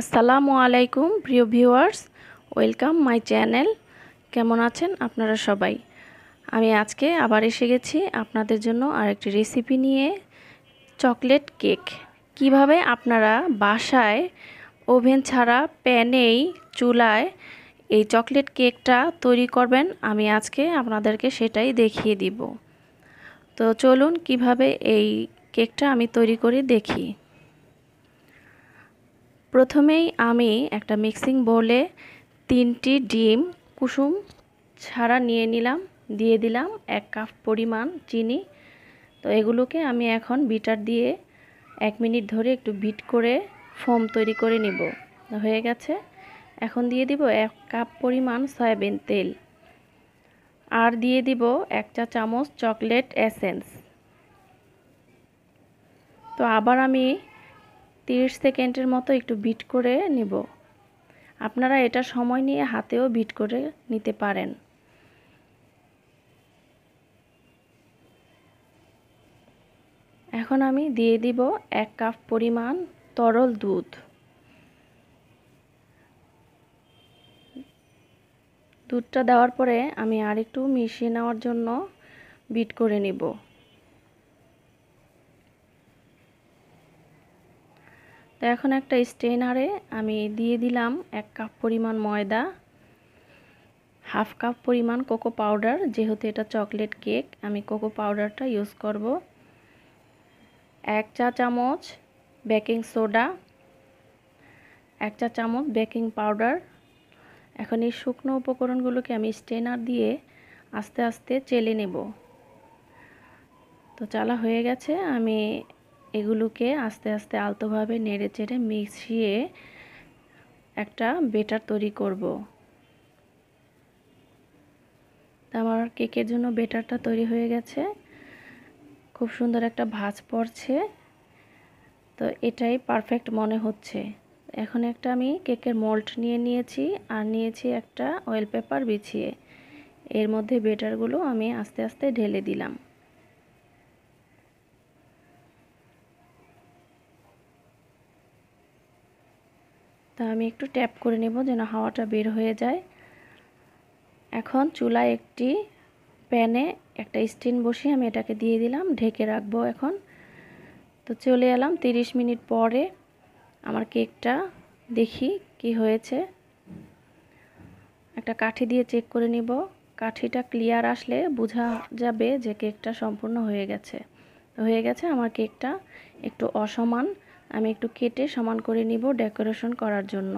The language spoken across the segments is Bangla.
আসসালামু আলাইকুম প্রিয় ভিউয়ার্স ওয়েলকাম মাই চ্যানেল কেমন আছেন আপনারা সবাই আমি আজকে আবার এসে গেছি আপনাদের জন্য আরেকটি রেসিপি নিয়ে চকলেট কেক কিভাবে আপনারা বাসায় ওভেন ছাড়া প্যানেই চুলায় এই চকলেট কেকটা তৈরি করবেন আমি আজকে আপনাদেরকে সেটাই দেখিয়ে দিব তো চলুন কিভাবে এই কেকটা আমি তৈরি করে দেখি প্রথমেই আমি একটা মিক্সিং বোলে তিনটি ডিম কুসুম ছাড়া নিয়ে নিলাম দিয়ে দিলাম এক কাপ পরিমাণ চিনি তো এগুলোকে আমি এখন বিটার দিয়ে এক মিনিট ধরে একটু বিট করে ফোম তৈরি করে নিব হয়ে গেছে এখন দিয়ে দিব এক কাপ পরিমাণ সয়াবিন তেল আর দিয়ে দিব এক চা চামচ চকলেট এসেন্স তো আবার আমি 30 সেকেন্ডের মতো একটু বিট করে নিব আপনারা এটা সময় নিয়ে হাতেও বিট করে নিতে পারেন এখন আমি দিয়ে দিব এক কাপ পরিমাণ তরল দুধ দুধটা দেওয়ার পরে আমি আর একটু মিশিয়ে নেওয়ার জন্য বিট করে নিব তো এখন একটা স্ট্রেনারে আমি দিয়ে দিলাম এক কাপ পরিমাণ ময়দা হাফ কাপ পরিমাণ কোকো পাউডার যেহেতু এটা চকলেট কেক আমি কোকো পাউডারটা ইউজ করব এক চা চামচ বেকিং সোডা এক চা চামচ বেকিং পাউডার এখন এই শুকনো উপকরণগুলোকে আমি স্ট্রেনার দিয়ে আস্তে আস্তে চেলে নেব তো চালা হয়ে গেছে আমি এগুলোকে আস্তে আস্তে আলতোভাবে নেড়ে চেড়ে মিশিয়ে একটা বেটার তৈরি করব আমার কেকের জন্য বেটারটা তৈরি হয়ে গেছে খুব সুন্দর একটা ভাজ পড়ছে তো এটাই পারফেক্ট মনে হচ্ছে এখন একটা আমি কেকের মল্ট নিয়ে নিয়েছি আর নিয়েছি একটা অয়েল পেপার বিছিয়ে এর মধ্যে বেটারগুলো আমি আস্তে আস্তে ঢেলে দিলাম তা আমি একটু ট্যাপ করে নেব যেন হাওয়াটা বের হয়ে যায় এখন চুলায় একটি প্যানে একটা স্টিন বসিয়ে আমি এটাকে দিয়ে দিলাম ঢেকে রাখবো এখন তো চলে এলাম 30 মিনিট পরে আমার কেকটা দেখি কি হয়েছে একটা কাঠি দিয়ে চেক করে নিব কাঠিটা ক্লিয়ার আসলে বোঝা যাবে যে কেকটা সম্পূর্ণ হয়ে গেছে হয়ে গেছে আমার কেকটা একটু অসমান আমি একটু কেটে সমান করে নিব ডেকোরেশন করার জন্য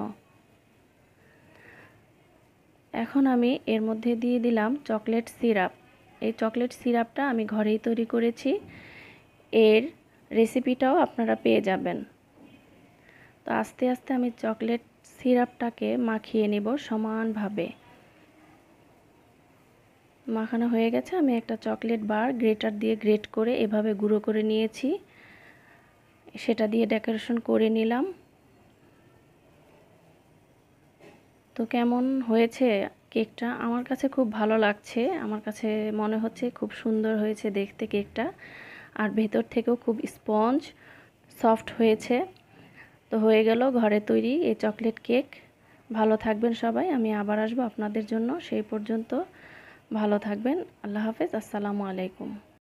এখন আমি এর মধ্যে দিয়ে দিলাম চকলেট সিরাপ এই চকলেট সিরাপটা আমি ঘরেই তৈরি করেছি এর রেসিপিটাও আপনারা পেয়ে যাবেন তো আস্তে আস্তে আমি চকলেট সিরাপটাকে মাখিয়ে নেব সমানভাবে মাখানো হয়ে গেছে আমি একটা চকলেট বার গ্রেটার দিয়ে গ্রেট করে এভাবে গুঁড়ো করে নিয়েছি সেটা দিয়ে ডেকোরেশন করে নিলাম তো কেমন হয়েছে কেকটা আমার কাছে খুব ভালো লাগছে আমার কাছে মনে হচ্ছে খুব সুন্দর হয়েছে দেখতে কেকটা আর ভেতর থেকেও খুব স্পঞ্জ সফট হয়েছে তো হয়ে গেল ঘরে তৈরি এই চকলেট কেক ভালো থাকবেন সবাই আমি আবার আসবো আপনাদের জন্য সেই পর্যন্ত ভালো থাকবেন আল্লাহ হাফেজ আসসালামু আলাইকুম